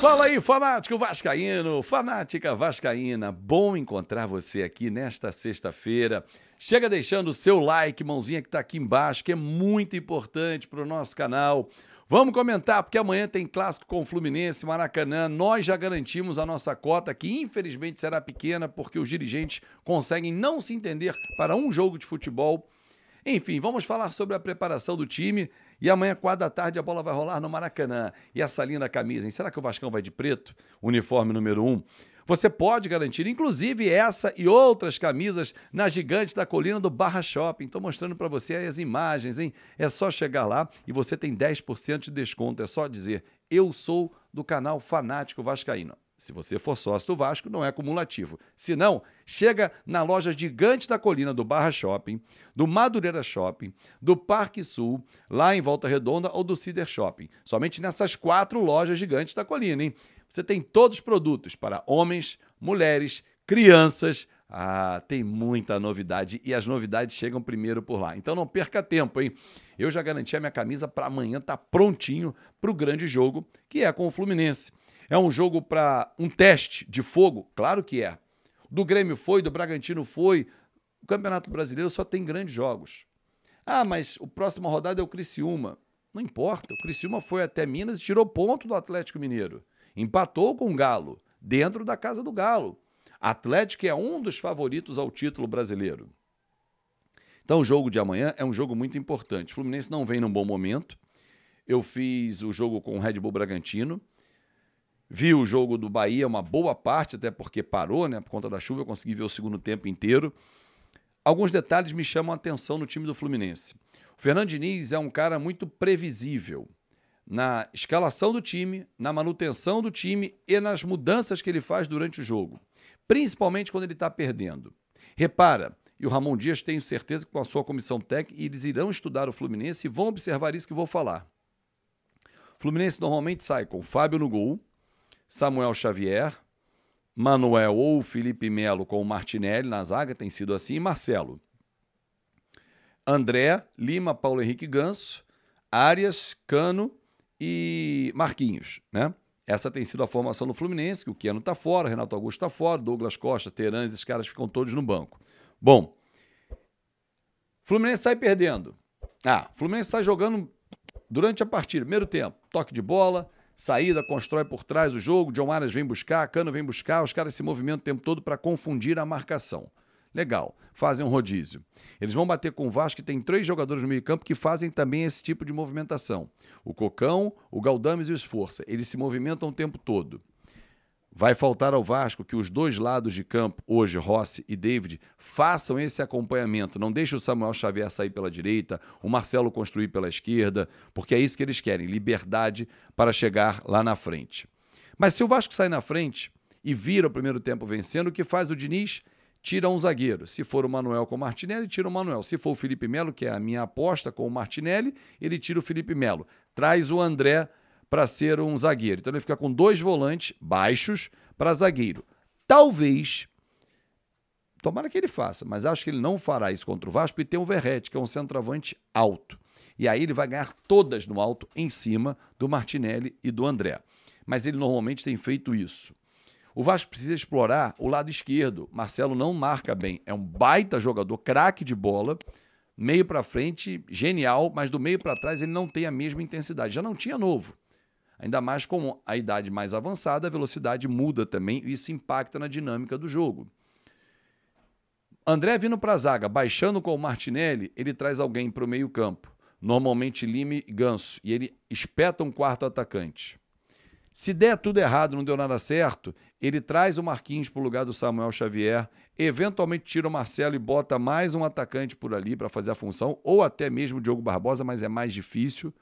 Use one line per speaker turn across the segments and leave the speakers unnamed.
Fala aí, fanático vascaíno, fanática vascaína. Bom encontrar você aqui nesta sexta-feira. Chega deixando o seu like, mãozinha que está aqui embaixo, que é muito importante para o nosso canal. Vamos comentar, porque amanhã tem clássico com o Fluminense, Maracanã. Nós já garantimos a nossa cota, que infelizmente será pequena, porque os dirigentes conseguem não se entender para um jogo de futebol enfim, vamos falar sobre a preparação do time. E amanhã, quatro da tarde, a bola vai rolar no Maracanã. E essa linda camisa, hein? Será que o Vascão vai de preto? Uniforme número um. Você pode garantir, inclusive, essa e outras camisas na Gigante da Colina do Barra Shopping. Estou mostrando para você as imagens, hein? É só chegar lá e você tem 10% de desconto. É só dizer, eu sou do canal Fanático Vascaíno. Se você for sócio do Vasco, não é cumulativo. Se não, chega na loja gigante da colina do Barra Shopping, do Madureira Shopping, do Parque Sul, lá em Volta Redonda ou do Cider Shopping. Somente nessas quatro lojas gigantes da colina, hein? Você tem todos os produtos para homens, mulheres, crianças. Ah, tem muita novidade e as novidades chegam primeiro por lá. Então não perca tempo, hein? Eu já garanti a minha camisa para amanhã, tá prontinho para o grande jogo que é com o Fluminense. É um jogo para um teste de fogo? Claro que é. Do Grêmio foi, do Bragantino foi. O Campeonato Brasileiro só tem grandes jogos. Ah, mas o próximo rodada é o Criciúma. Não importa. O Criciúma foi até Minas e tirou ponto do Atlético Mineiro. Empatou com o Galo, dentro da casa do Galo. Atlético é um dos favoritos ao título brasileiro. Então, o jogo de amanhã é um jogo muito importante. O Fluminense não vem num bom momento. Eu fiz o jogo com o Red Bull Bragantino. Vi o jogo do Bahia uma boa parte, até porque parou, né? Por conta da chuva, eu consegui ver o segundo tempo inteiro. Alguns detalhes me chamam a atenção no time do Fluminense. O Fernando Diniz é um cara muito previsível na escalação do time, na manutenção do time e nas mudanças que ele faz durante o jogo, principalmente quando ele está perdendo. Repara, e o Ramon Dias tenho certeza que com a sua comissão técnica eles irão estudar o Fluminense e vão observar isso que vou falar. O Fluminense normalmente sai com Fábio no gol, Samuel Xavier, Manuel ou Felipe Melo com o Martinelli na zaga, tem sido assim, e Marcelo. André, Lima, Paulo Henrique Ganso, Arias, Cano e Marquinhos, né? Essa tem sido a formação do Fluminense, que o Queno está fora, o Renato Augusto está fora, Douglas Costa, Terãs, esses caras ficam todos no banco. Bom, Fluminense sai perdendo. Ah, Fluminense sai jogando durante a partida, primeiro tempo, toque de bola, saída, constrói por trás o jogo, John Arias vem buscar, Cano vem buscar, os caras se movimentam o tempo todo para confundir a marcação. Legal, fazem um rodízio. Eles vão bater com o Vasco, que tem três jogadores no meio-campo que fazem também esse tipo de movimentação: o Cocão, o Galdames e o Esforça. Eles se movimentam o tempo todo. Vai faltar ao Vasco que os dois lados de campo, hoje Rossi e David, façam esse acompanhamento. Não deixe o Samuel Xavier sair pela direita, o Marcelo construir pela esquerda, porque é isso que eles querem, liberdade para chegar lá na frente. Mas se o Vasco sai na frente e vira o primeiro tempo vencendo, o que faz o Diniz? Tira um zagueiro. Se for o Manuel com o Martinelli, tira o Manuel. Se for o Felipe Melo, que é a minha aposta com o Martinelli, ele tira o Felipe Melo. Traz o André para ser um zagueiro. Então ele fica com dois volantes baixos para zagueiro. Talvez, tomara que ele faça, mas acho que ele não fará isso contra o Vasco e tem o Verrete, que é um centroavante alto. E aí ele vai ganhar todas no alto em cima do Martinelli e do André. Mas ele normalmente tem feito isso. O Vasco precisa explorar o lado esquerdo. Marcelo não marca bem. É um baita jogador, craque de bola, meio para frente, genial, mas do meio para trás ele não tem a mesma intensidade. Já não tinha novo. Ainda mais com a idade mais avançada, a velocidade muda também e isso impacta na dinâmica do jogo. André vindo para a zaga, baixando com o Martinelli, ele traz alguém para o meio-campo. Normalmente Lime e Ganso. E ele espeta um quarto atacante. Se der tudo errado, não deu nada certo, ele traz o Marquinhos para o lugar do Samuel Xavier, eventualmente tira o Marcelo e bota mais um atacante por ali para fazer a função, ou até mesmo o Diogo Barbosa, mas é mais difícil.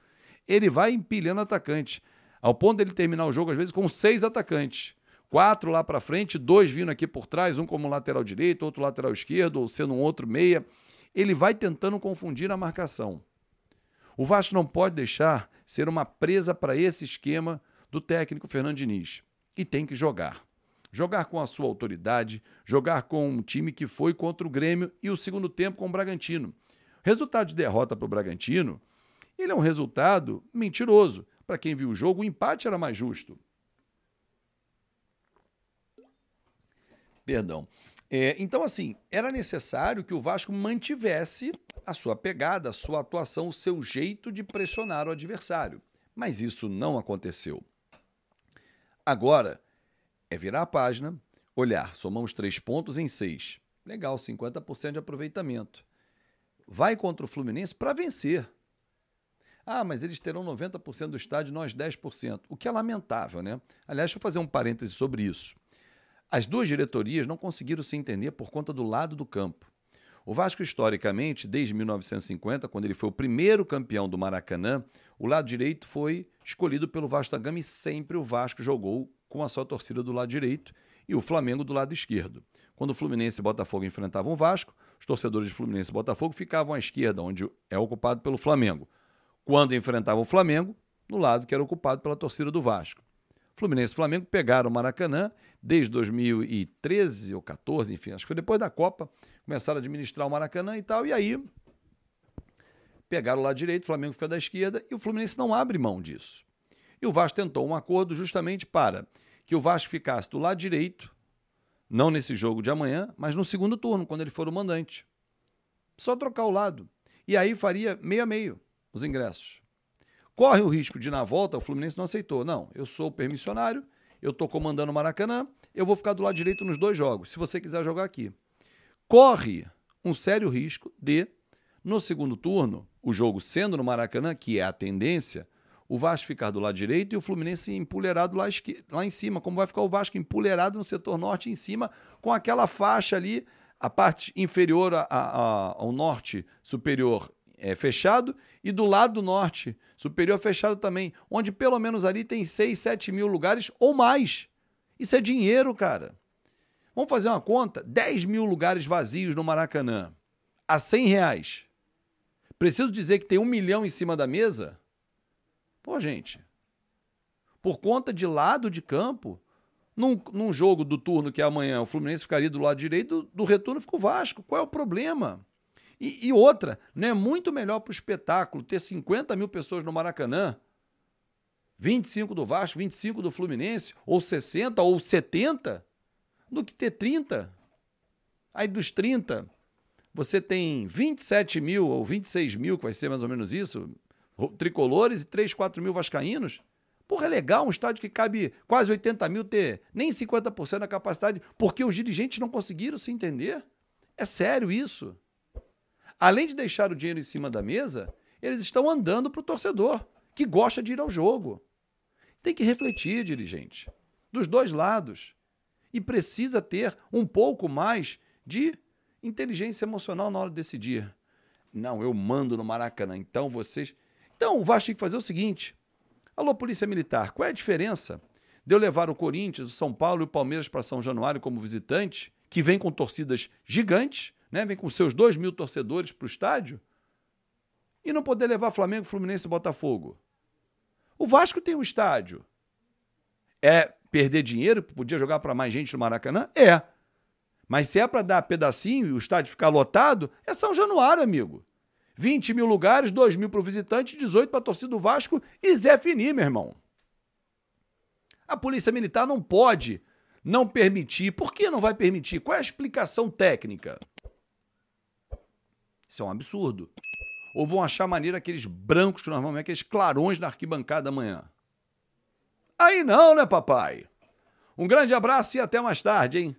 Ele vai empilhando atacante. Ao ponto dele terminar o jogo, às vezes, com seis atacantes. Quatro lá para frente, dois vindo aqui por trás, um como lateral direito, outro lateral esquerdo, ou sendo um outro meia. Ele vai tentando confundir a marcação. O Vasco não pode deixar ser uma presa para esse esquema do técnico Fernando Diniz. E tem que jogar. Jogar com a sua autoridade, jogar com um time que foi contra o Grêmio e o segundo tempo com o Bragantino. Resultado de derrota para o Bragantino, ele é um resultado mentiroso para quem viu o jogo, o empate era mais justo. Perdão. É, então, assim, era necessário que o Vasco mantivesse a sua pegada, a sua atuação, o seu jeito de pressionar o adversário. Mas isso não aconteceu. Agora é virar a página, olhar, somamos três pontos em seis. Legal, 50% de aproveitamento. Vai contra o Fluminense para vencer. Ah, mas eles terão 90% do estádio, nós 10%. O que é lamentável, né? Aliás, deixa eu fazer um parêntese sobre isso. As duas diretorias não conseguiram se entender por conta do lado do campo. O Vasco, historicamente, desde 1950, quando ele foi o primeiro campeão do Maracanã, o lado direito foi escolhido pelo Vasco da Gama e sempre o Vasco jogou com a sua torcida do lado direito e o Flamengo do lado esquerdo. Quando o Fluminense e Botafogo enfrentavam o Vasco, os torcedores de Fluminense e Botafogo ficavam à esquerda, onde é ocupado pelo Flamengo quando enfrentava o Flamengo, no lado que era ocupado pela torcida do Vasco. Fluminense e Flamengo pegaram o Maracanã desde 2013 ou 14, enfim, acho que foi depois da Copa, começaram a administrar o Maracanã e tal, e aí pegaram o lado direito, o Flamengo fica da esquerda, e o Fluminense não abre mão disso. E o Vasco tentou um acordo justamente para que o Vasco ficasse do lado direito, não nesse jogo de amanhã, mas no segundo turno, quando ele for o mandante. Só trocar o lado. E aí faria meio a meio os ingressos. Corre o risco de, na volta, o Fluminense não aceitou. Não, eu sou o permissionário, eu estou comandando o Maracanã, eu vou ficar do lado direito nos dois jogos, se você quiser jogar aqui. Corre um sério risco de, no segundo turno, o jogo sendo no Maracanã, que é a tendência, o Vasco ficar do lado direito e o Fluminense empoleirado lá, lá em cima, como vai ficar o Vasco empoleirado no setor norte em cima, com aquela faixa ali, a parte inferior a, a, ao norte superior é, fechado e do lado norte, superior fechado também, onde pelo menos ali tem 6, 7 mil lugares ou mais. Isso é dinheiro, cara. Vamos fazer uma conta? 10 mil lugares vazios no Maracanã, a 100 reais. Preciso dizer que tem um milhão em cima da mesa? Pô, gente, por conta de lado de campo, num, num jogo do turno que é amanhã, o Fluminense ficaria do lado direito, do, do retorno fica o Vasco. Qual é o problema? E, e outra, não é muito melhor para o espetáculo ter 50 mil pessoas no Maracanã, 25 do Vasco, 25 do Fluminense, ou 60 ou 70, do que ter 30. Aí dos 30, você tem 27 mil ou 26 mil, que vai ser mais ou menos isso, tricolores e 3, 4 mil vascaínos. Porra, é legal um estádio que cabe quase 80 mil ter nem 50% da capacidade, porque os dirigentes não conseguiram se entender. É sério isso. Além de deixar o dinheiro em cima da mesa, eles estão andando para o torcedor, que gosta de ir ao jogo. Tem que refletir, dirigente, dos dois lados. E precisa ter um pouco mais de inteligência emocional na hora de decidir. Não, eu mando no Maracanã, então vocês. Então o Vasco tem que fazer o seguinte: alô, Polícia Militar, qual é a diferença de eu levar o Corinthians, o São Paulo e o Palmeiras para São Januário como visitante, que vem com torcidas gigantes, né? vem com seus dois mil torcedores para o estádio e não poder levar Flamengo, Fluminense e Botafogo. O Vasco tem um estádio. É perder dinheiro, podia jogar para mais gente no Maracanã? É. Mas se é para dar pedacinho e o estádio ficar lotado, é São Januário, amigo. 20 mil lugares, 2 mil para o visitante, 18 para a torcida do Vasco e Zé Fini, meu irmão. A Polícia Militar não pode não permitir. Por que não vai permitir? Qual é a explicação técnica? Isso é um absurdo. Ou vão achar maneira aqueles brancos que normalmente, aqueles clarões na arquibancada amanhã. Aí não, né, papai? Um grande abraço e até mais tarde, hein?